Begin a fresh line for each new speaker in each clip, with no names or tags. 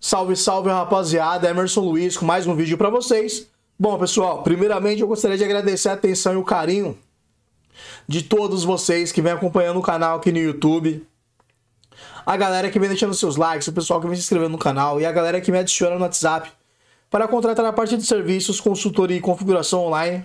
Salve, salve, rapaziada. Emerson Luiz com mais um vídeo para vocês. Bom, pessoal, primeiramente eu gostaria de agradecer a atenção e o carinho de todos vocês que vem acompanhando o canal aqui no YouTube. A galera que vem deixando seus likes, o pessoal que vem se inscrevendo no canal e a galera que me adiciona no WhatsApp para contratar a parte de serviços, consultoria e configuração online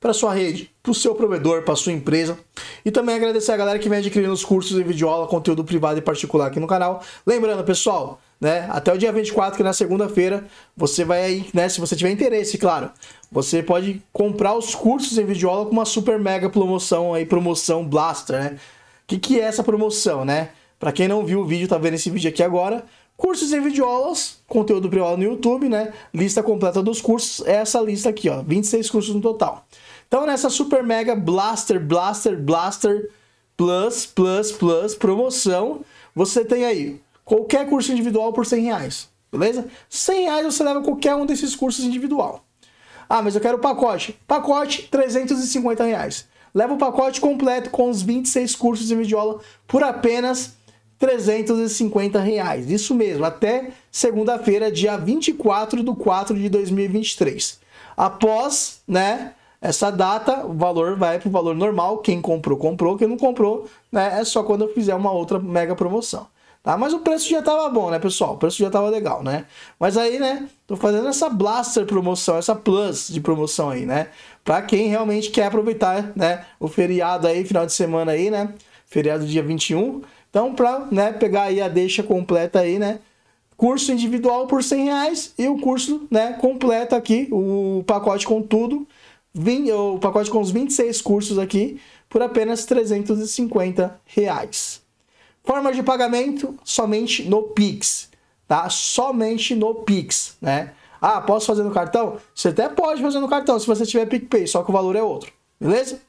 para sua rede, para o seu provedor, para sua empresa. E também agradecer a galera que vem adquirindo os cursos em videoaula, conteúdo privado e particular aqui no canal. Lembrando, pessoal, né, até o dia 24, que é na segunda-feira, você vai aí, né, se você tiver interesse, claro, você pode comprar os cursos em videoaula com uma super mega promoção aí, promoção Blaster, né? O que, que é essa promoção, né? Para quem não viu o vídeo, tá vendo esse vídeo aqui agora, Cursos em videoaulas, conteúdo privado no YouTube, né? Lista completa dos cursos, é essa lista aqui, ó, 26 cursos no total. Então nessa Super Mega Blaster, Blaster, Blaster Plus, Plus, Plus promoção, você tem aí qualquer curso individual por 100 reais, beleza? 100 reais você leva qualquer um desses cursos individual. Ah, mas eu quero o pacote. Pacote, 350 reais. Leva o pacote completo com os 26 cursos de aula por apenas 350 reais. Isso mesmo, até segunda-feira, dia 24 de 4 de 2023. Após, né, essa data, o valor vai para o valor normal. Quem comprou, comprou. Quem não comprou, né, é só quando eu fizer uma outra mega promoção. Tá? Mas o preço já tava bom, né, pessoal? O preço já tava legal, né? Mas aí, né, tô fazendo essa blaster promoção, essa plus de promoção aí, né? Para quem realmente quer aproveitar, né, o feriado aí, final de semana aí, né? Feriado dia 21. Então, para né, pegar aí a deixa completa aí, né? Curso individual por 100 reais e o curso, né, completo aqui, o pacote com tudo, 20, o pacote com os 26 cursos aqui por apenas 350 reais. Forma de pagamento somente no Pix, tá? Somente no Pix, né? Ah, posso fazer no cartão? Você até pode fazer no cartão se você tiver PicPay, só que o valor é outro, beleza?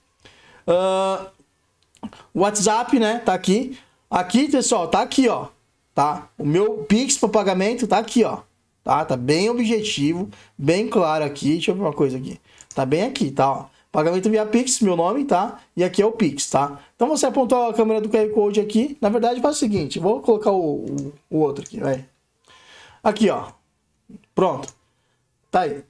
Uh, WhatsApp, né? Tá aqui. Aqui, pessoal, tá aqui, ó. Tá? O meu Pix para pagamento tá aqui, ó. Tá? Tá bem objetivo, bem claro aqui. Deixa eu ver uma coisa aqui. Tá bem aqui, tá? Ó. Pagamento via Pix, meu nome, tá? E aqui é o Pix, tá? Então você apontou a câmera do QR Code aqui. Na verdade, faz o seguinte: vou colocar o, o, o outro aqui, vai. Aqui, ó. Pronto. Tá aí.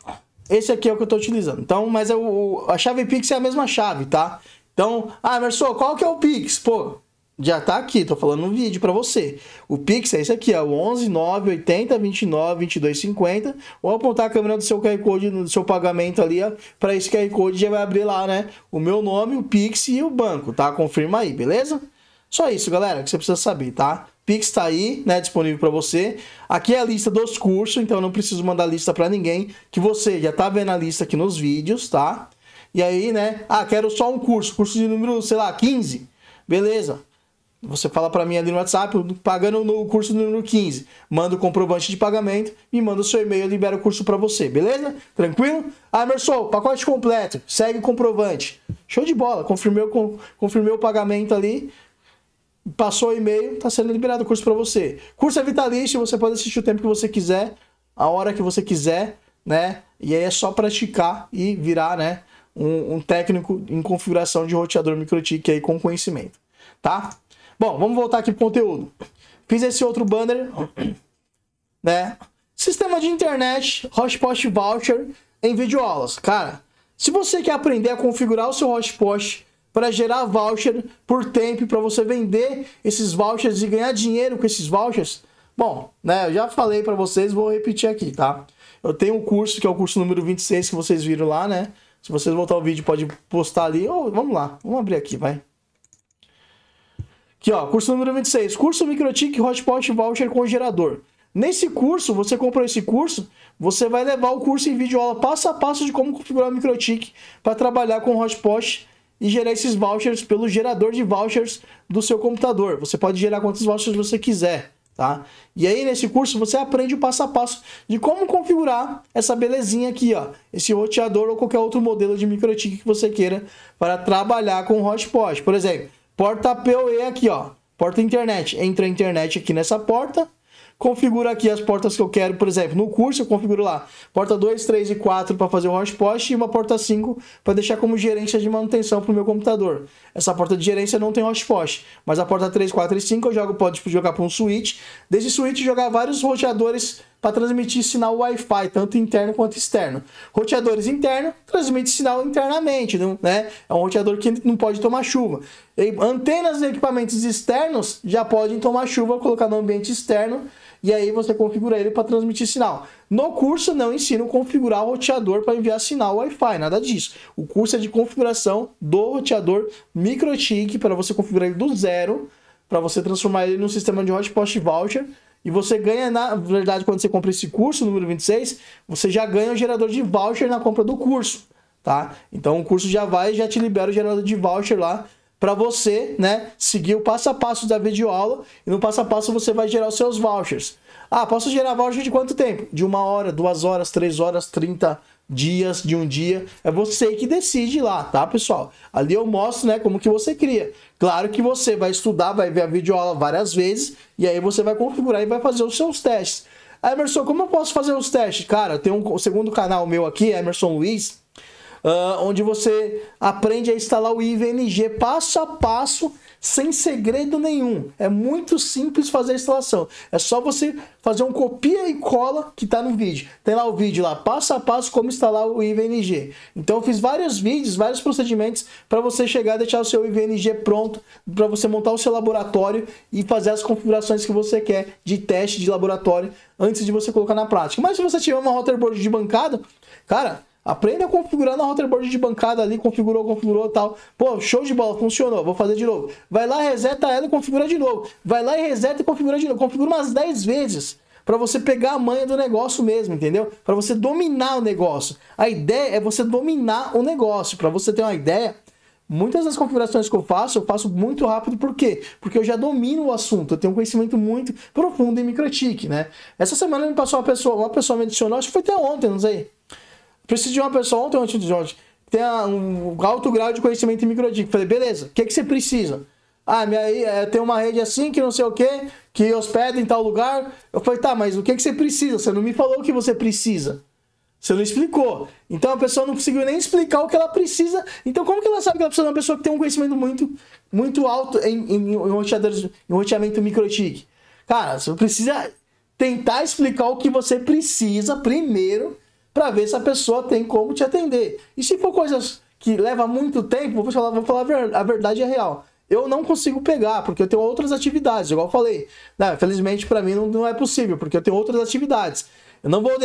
Esse aqui é o que eu tô utilizando. Então, mas é o, a chave Pix é a mesma chave, tá? Então, ah, Merson, qual que é o Pix? Pô, já tá aqui, tô falando um vídeo para você. O Pix é esse aqui, ó, 11 9 80 29 22 50. Ou apontar a câmera do seu QR Code, do seu pagamento ali, ó, para esse QR Code já vai abrir lá, né? O meu nome, o Pix e o banco, tá? Confirma aí, beleza? Só isso, galera, que você precisa saber, tá? Pix tá aí, né, disponível para você. Aqui é a lista dos cursos, então eu não preciso mandar lista para ninguém, que você já tá vendo a lista aqui nos vídeos, tá? E aí, né? Ah, quero só um curso, curso de número, sei lá, 15. Beleza? Você fala para mim ali no WhatsApp, pagando no curso número 15, manda o comprovante de pagamento, me manda o seu e-mail, libera o curso para você, beleza? Tranquilo? Ah, Emerson, pacote completo, segue o comprovante. Show de bola, confirmei o, o pagamento ali, passou o e-mail, está sendo liberado o curso para você. Curso é vitalício, você pode assistir o tempo que você quiser, a hora que você quiser, né? E aí é só praticar e virar, né? Um, um técnico em configuração de roteador MikroTik aí com conhecimento, tá? Bom, vamos voltar aqui pro conteúdo. Fiz esse outro banner, né? Sistema de internet, hotspot voucher em videoaulas. Cara, se você quer aprender a configurar o seu hotspot para gerar voucher por tempo para você vender esses vouchers e ganhar dinheiro com esses vouchers, bom, né, eu já falei para vocês, vou repetir aqui, tá? Eu tenho um curso que é o curso número 26 que vocês viram lá, né? Se vocês voltar o vídeo, pode postar ali. Ou oh, vamos lá, vamos abrir aqui, vai. Aqui, ó, curso número 26, curso Microtik Hotspot Voucher com gerador. Nesse curso, você comprou esse curso, você vai levar o curso em vídeo aula passo a passo de como configurar o Microtik para trabalhar com Hotspot e gerar esses vouchers pelo gerador de vouchers do seu computador. Você pode gerar quantos vouchers você quiser, tá? E aí nesse curso você aprende o passo a passo de como configurar essa belezinha aqui, ó, esse roteador ou qualquer outro modelo de Microtik que você queira para trabalhar com Hotspot. Por exemplo, Porta PoE aqui, ó. Porta internet. Entra a internet aqui nessa porta. Configura aqui as portas que eu quero, por exemplo, no curso eu configuro lá porta 2, 3 e 4 para fazer o hotspot e uma porta 5 para deixar como gerência de manutenção para o meu computador. Essa porta de gerência não tem hotspot, mas a porta 3, 4 e 5 eu jogo, pode jogar para um switch. Desse switch jogar vários roteadores para transmitir sinal Wi-Fi, tanto interno quanto externo. Roteadores internos transmitem sinal internamente, não, né? É um roteador que não pode tomar chuva. E antenas e equipamentos externos já podem tomar chuva, colocar no ambiente externo e aí você configura ele para transmitir sinal. No curso não ensino configurar o roteador para enviar sinal Wi-Fi, nada disso. O curso é de configuração do roteador MicroTik para você configurar ele do zero, para você transformar ele num sistema de hotspot voucher e você ganha, na verdade, quando você compra esse curso, número 26, você já ganha o gerador de voucher na compra do curso, tá? Então o curso já vai já te libera o gerador de voucher lá para você, né, seguir o passo a passo da videoaula e no passo a passo você vai gerar os seus vouchers. Ah, posso gerar voucher de quanto tempo? De uma hora, duas horas, três horas, 30 dias de um dia. É você que decide lá, tá, pessoal? Ali eu mostro, né, como que você cria. Claro que você vai estudar, vai ver a videoaula várias vezes e aí você vai configurar e vai fazer os seus testes. Emerson, como eu posso fazer os testes? Cara, tem um segundo canal meu aqui, Emerson Luiz, uh, onde você aprende a instalar o IVNG passo a passo sem segredo nenhum. É muito simples fazer a instalação. É só você fazer um copia e cola que está no vídeo. Tem lá o vídeo lá, passo a passo como instalar o IVNG. Então eu fiz vários vídeos, vários procedimentos para você chegar e deixar o seu IVNG pronto, para você montar o seu laboratório e fazer as configurações que você quer de teste de laboratório antes de você colocar na prática. Mas se você tiver uma board de bancada, cara, Aprenda a configurar na routerboard de bancada ali, configurou, configurou tal. Pô, show de bola, funcionou, vou fazer de novo. Vai lá, reseta ela e configura de novo. Vai lá e reseta e configura de novo. Configura umas 10 vezes para você pegar a manha do negócio mesmo, entendeu? Para você dominar o negócio. A ideia é você dominar o negócio, para você ter uma ideia. Muitas das configurações que eu faço, eu faço muito rápido, por quê? Porque eu já domino o assunto, eu tenho um conhecimento muito profundo em microtique, né? Essa semana me passou uma pessoa, uma pessoa me adicionou, acho que foi até ontem, não sei Preciso de uma pessoa ontem, ontem, Jorge, que tenha um alto grau de conhecimento em microtique. Falei, beleza, o que, que você precisa? Ah, minha, eu eh, uma rede assim, que não sei o quê, que hospeda em tal lugar. Eu falei, tá, mas o que, que você precisa? Você não me falou o que você precisa. Você não explicou. Então a pessoa não conseguiu nem explicar o que ela precisa. Então, como que ela sabe que ela precisa de uma pessoa que tem um conhecimento muito, muito alto em, em, em roteamento microtique? Cara, você precisa tentar explicar o que você precisa primeiro para ver se a pessoa tem como te atender. E se for coisas que levam muito tempo, vou falar, vou falar a verdade é real. Eu não consigo pegar, porque eu tenho outras atividades, igual eu falei. Não, felizmente para mim não, não, é possível, porque eu tenho outras atividades. Eu não vou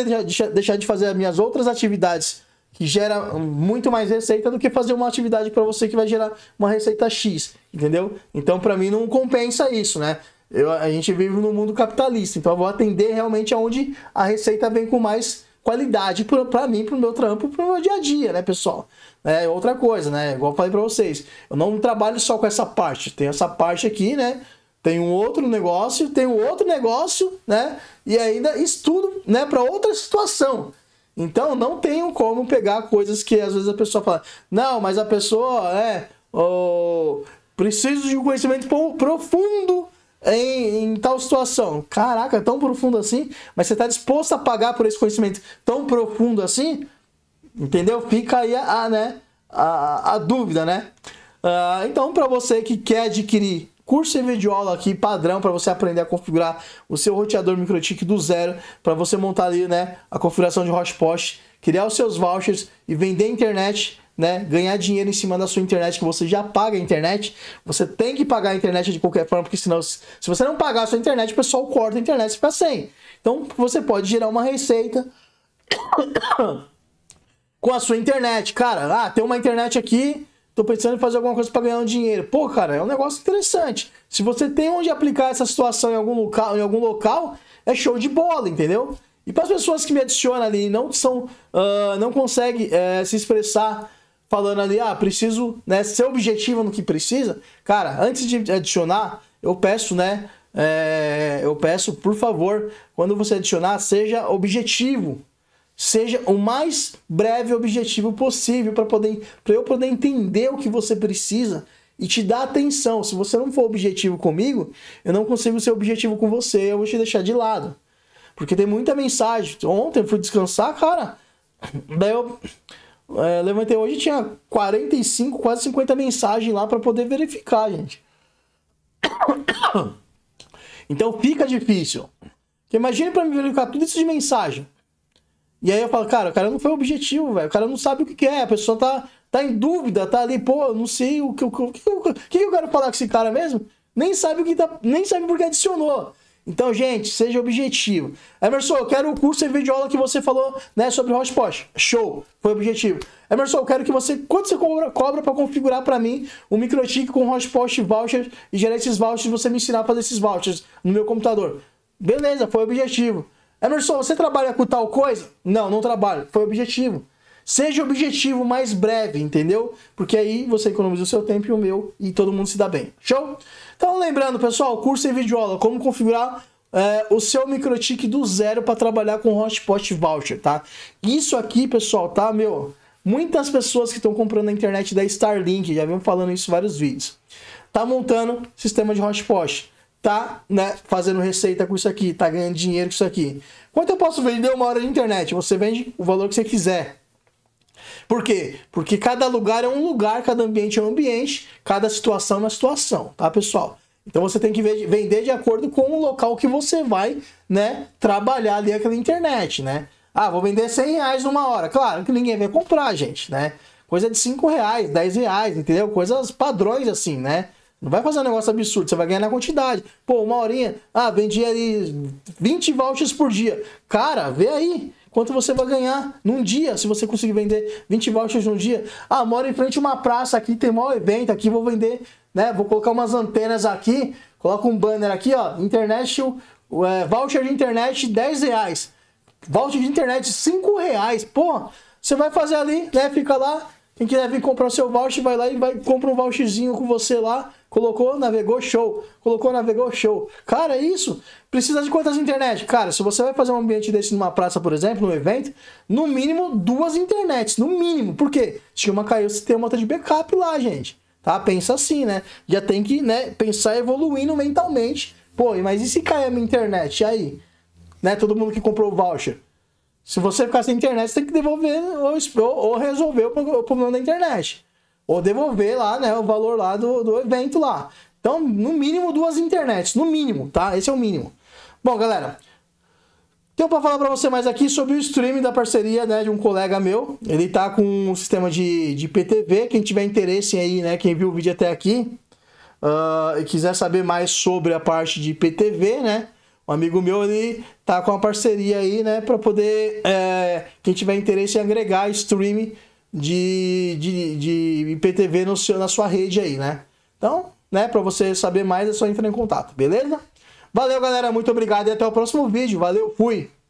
deixar, de fazer as minhas outras atividades que gera muito mais receita do que fazer uma atividade para você que vai gerar uma receita X, entendeu? Então, para mim, não compensa isso, né? Eu, a gente vive no mundo capitalista, então eu vou atender realmente aonde a receita vem com mais qualidade para mim, para o meu trampo, para o meu dia a dia, né, pessoal? É outra coisa, né? Igual eu falei para vocês, eu não trabalho só com essa parte, tem essa parte aqui, né? Tem um outro negócio, tem um outro negócio, né? E ainda estudo, né, para outra situação. Então não tenho como pegar coisas que às vezes a pessoa fala, não, mas a pessoa é, oh, preciso de um conhecimento profundo em, em, tal situação. Caraca, é tão profundo assim? Mas você está disposto a pagar por esse conhecimento tão profundo assim? Entendeu? Fica aí a, a né, a, a, dúvida, né? Uh, então, para você que quer adquirir curso em videoaula aqui padrão para você aprender a configurar o seu roteador MikroTik do zero, para você montar ali né, a configuração de hotspot, criar os seus vouchers e vender a internet né, ganhar dinheiro em cima da sua internet, que você já paga a internet, você tem que pagar a internet de qualquer forma, porque senão, se você não pagar a sua internet, o pessoal corta a internet e fica sem. Então, você pode gerar uma receita com a sua internet. Cara, ah, tem uma internet aqui, tô pensando em fazer alguma coisa para ganhar um dinheiro. Pô, cara, é um negócio interessante. Se você tem onde aplicar essa situação em algum local, em algum local é show de bola, entendeu? E para as pessoas que me adicionam ali e não são, uh, não conseguem uh, se expressar falando ali, ah, preciso né, ser objetivo no que precisa, cara, antes de adicionar, eu peço, né? É, eu peço, por favor, quando você adicionar, seja objetivo. Seja o mais breve objetivo possível para poder para eu poder entender o que você precisa e te dar atenção. Se você não for objetivo comigo, eu não consigo ser objetivo com você, eu vou te deixar de lado. Porque tem muita mensagem. Ontem eu fui descansar, cara. Daí eu é, levantei hoje tinha 45, quase 50 mensagens lá para poder verificar, gente. Então fica difícil. Porque imagine para me verificar tudo isso de mensagem. E aí eu falo, cara, o cara não foi o objetivo, velho. O cara não sabe o que, que é, a pessoa tá, tá em dúvida, tá ali, pô, não sei o que, o que, o que, o que eu quero falar com esse cara mesmo. Nem sabe o que tá, nem sabe porque adicionou. Então, gente, seja objetivo. Emerson, eu quero o curso e vídeo aula que você falou, né, sobre hotspot. Show, foi objetivo. Emerson, eu quero que você, quanto você cobra, cobra para configurar para mim um microchip com hotspot voucher e gerar esses vouchers, você me ensinar a fazer esses vouchers no meu computador. Beleza, foi objetivo. Emerson, você trabalha com tal coisa? Não, não trabalho. Foi objetivo. Seja objetivo mais breve, entendeu? Porque aí você economiza o seu tempo e o meu e todo mundo se dá bem. Show? Então, lembrando, pessoal, curso em videoaula, como configurar é, o seu microtik do zero para trabalhar com hotspot voucher, tá? Isso aqui, pessoal, tá, meu? Muitas pessoas que estão comprando na internet da Starlink, já vimos falando isso em vários vídeos, tá montando sistema de hotspot, tá, né, fazendo receita com isso aqui, tá ganhando dinheiro com isso aqui. Quanto eu posso vender uma hora de internet? Você vende o valor que você quiser, por quê? Porque cada lugar é um lugar, cada ambiente é um ambiente, cada situação é uma situação, tá, pessoal? Então você tem que vender de acordo com o local que você vai, né, trabalhar ali aquela internet, né? Ah, vou vender 100 reais numa hora. Claro que ninguém vai comprar, gente, né? Coisa de 5 reais, 10 reais, entendeu? Coisas padrões assim, né? Não vai fazer um negócio absurdo, você vai ganhar na quantidade. Pô, uma horinha, ah, vendia ali 20 vouchers por dia. Cara, vê aí quanto você vai ganhar num dia, se você conseguir vender 20 vouchers num dia. Ah, moro em frente a uma praça aqui, tem maior evento aqui, vou vender, né? Vou colocar umas antenas aqui, coloca um banner aqui, ó, internet, é, voucher de internet 10 reais, voucher de internet 5 reais, porra, você vai fazer ali, né? Fica lá, em que deve né, comprar o seu voucher, vai lá e vai compra um voucherzinho com você lá. Colocou, navegou, show. Colocou, navegou, show. Cara, é isso. Precisa de quantas internet? Cara, se você vai fazer um ambiente desse numa praça, por exemplo, num evento, no mínimo duas internets, no mínimo. Por quê? Se uma caiu, você tem uma outra de backup lá, gente. Tá? Pensa assim, né? Já tem que, né, pensar evoluindo mentalmente. Pô, mas e se cair a minha internet? E aí? Né, todo mundo que comprou o voucher? Se você ficar sem internet, você tem que devolver ou, ou resolver o problema da internet. Ou devolver lá, né, o valor lá do, do evento lá. Então, no mínimo, duas internets. No mínimo, tá? Esse é o mínimo. Bom, galera, tenho para falar para você mais aqui sobre o streaming da parceria né, de um colega meu. Ele tá com um sistema de, de PTV. Quem tiver interesse aí, né? Quem viu o vídeo até aqui uh, e quiser saber mais sobre a parte de PTV, né? amigo meu, ali tá com uma parceria aí, né? Pra poder, é, quem tiver interesse em agregar streaming de, de, de IPTV no seu, na sua rede aí, né? Então, né, pra você saber mais é só entrar em contato, beleza? Valeu, galera. Muito obrigado e até o próximo vídeo. Valeu, fui!